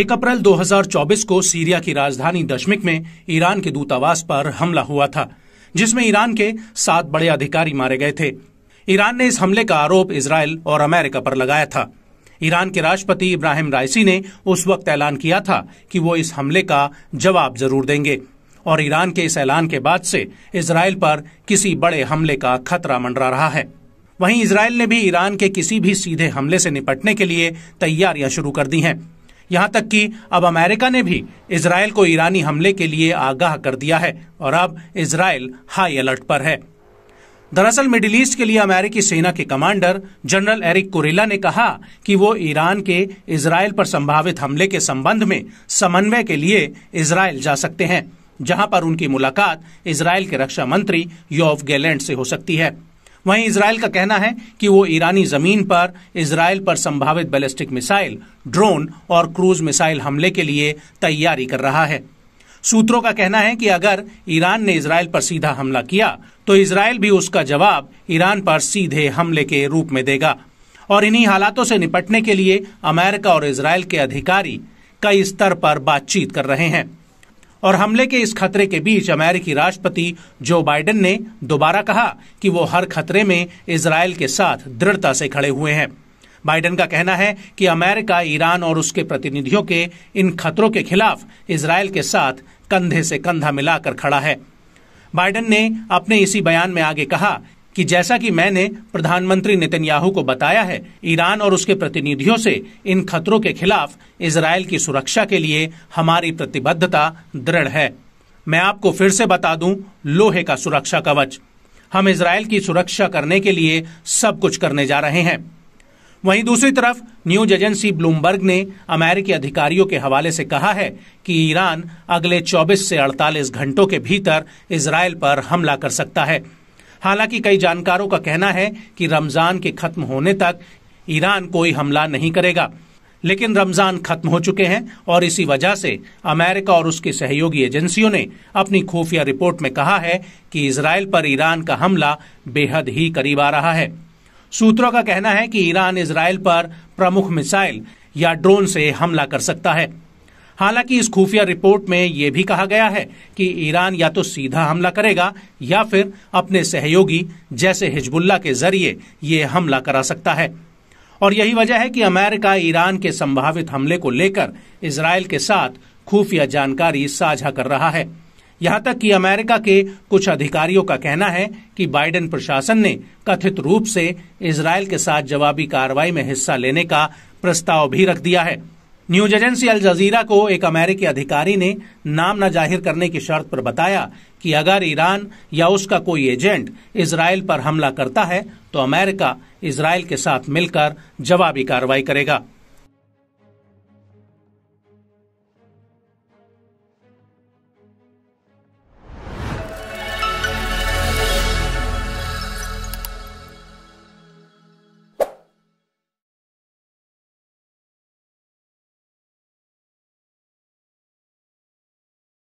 एक अप्रैल 2024 को सीरिया की राजधानी दशमिक में ईरान के दूतावास पर हमला हुआ था जिसमें ईरान के सात बड़े अधिकारी मारे गए थे ईरान ने इस हमले का आरोप इसराइल और अमेरिका पर लगाया था ईरान के राष्ट्रपति इब्राहिम रायसी ने उस वक्त ऐलान किया था कि वो इस हमले का जवाब जरूर देंगे और ईरान के इस ऐलान के बाद से इसराइल पर किसी बड़े हमले का खतरा मंडरा रहा है वहीं इसराइल ने भी ईरान के किसी भी सीधे हमले से निपटने के लिए तैयारियां शुरू कर दी हैं यहां तक कि अब अमेरिका ने भी इसराइल को ईरानी हमले के लिए आगाह कर दिया है और अब इसराइल हाई अलर्ट पर है दरअसल मिडिल ईस्ट के लिए अमेरिकी सेना के कमांडर जनरल एरिक कुरेला ने कहा कि वो ईरान के इसराइल पर संभावित हमले के संबंध में समन्वय के लिए इसराइल जा सकते हैं जहां पर उनकी मुलाकात इसराइल के रक्षा मंत्री योव गैलेंट से हो सकती है वहीं इसराइल का कहना है कि वो ईरानी जमीन पर इसराइल पर संभावित बैलिस्टिक मिसाइल ड्रोन और क्रूज मिसाइल हमले के लिए तैयारी कर रहा है सूत्रों का कहना है कि अगर ईरान ने इसराइल पर सीधा हमला किया तो इसराइल भी उसका जवाब ईरान पर सीधे हमले के रूप में देगा और इन्हीं हालातों से निपटने के लिए अमेरिका और इसराइल के अधिकारी कई स्तर पर बातचीत कर रहे हैं और हमले के इस खतरे के बीच अमेरिकी राष्ट्रपति जो बाइडेन ने दोबारा कहा कि वो हर खतरे में इसराइल के साथ दृढ़ता से खड़े हुए हैं बाइडेन का कहना है कि अमेरिका ईरान और उसके प्रतिनिधियों के इन खतरों के खिलाफ इसराइल के साथ कंधे से कंधा मिलाकर खड़ा है बाइडेन ने अपने इसी बयान में आगे कहा कि जैसा कि मैंने प्रधानमंत्री नेतन्याहू को बताया है ईरान और उसके प्रतिनिधियों से इन खतरों के खिलाफ इसराइल की सुरक्षा के लिए हमारी प्रतिबद्धता दृढ़ है मैं आपको फिर से बता दूं लोहे का सुरक्षा कवच हम इसराइल की सुरक्षा करने के लिए सब कुछ करने जा रहे हैं वहीं दूसरी तरफ न्यूज एजेंसी ब्लूमबर्ग ने अमेरिकी अधिकारियों के हवाले से कहा है कि ईरान अगले 24 से 48 घंटों के भीतर इसराइल पर हमला कर सकता है हालांकि कई जानकारों का कहना है कि रमजान के खत्म होने तक ईरान कोई हमला नहीं करेगा लेकिन रमजान खत्म हो चुके हैं और इसी वजह से अमेरिका और उसकी सहयोगी एजेंसियों ने अपनी खुफिया रिपोर्ट में कहा है कि इसराइल पर ईरान का हमला बेहद ही करीब आ रहा है सूत्रों का कहना है कि ईरान इसराइल पर प्रमुख मिसाइल या ड्रोन से हमला कर सकता है हालांकि इस खुफिया रिपोर्ट में यह भी कहा गया है कि ईरान या तो सीधा हमला करेगा या फिर अपने सहयोगी जैसे हिजबुल्ला के जरिए ये हमला करा सकता है और यही वजह है कि अमेरिका ईरान के संभावित हमले को लेकर इसराइल के साथ खुफिया जानकारी साझा कर रहा है यहां तक कि अमेरिका के कुछ अधिकारियों का कहना है कि बाइडेन प्रशासन ने कथित रूप से इसराइल के साथ जवाबी कार्रवाई में हिस्सा लेने का प्रस्ताव भी रख दिया है न्यूज एजेंसी अल जजीरा को एक अमेरिकी अधिकारी ने नाम न जाहिर करने की शर्त पर बताया कि अगर ईरान या उसका कोई एजेंट इसराइल पर हमला करता है तो अमेरिका इसराइल के साथ मिलकर जवाबी कार्रवाई करेगा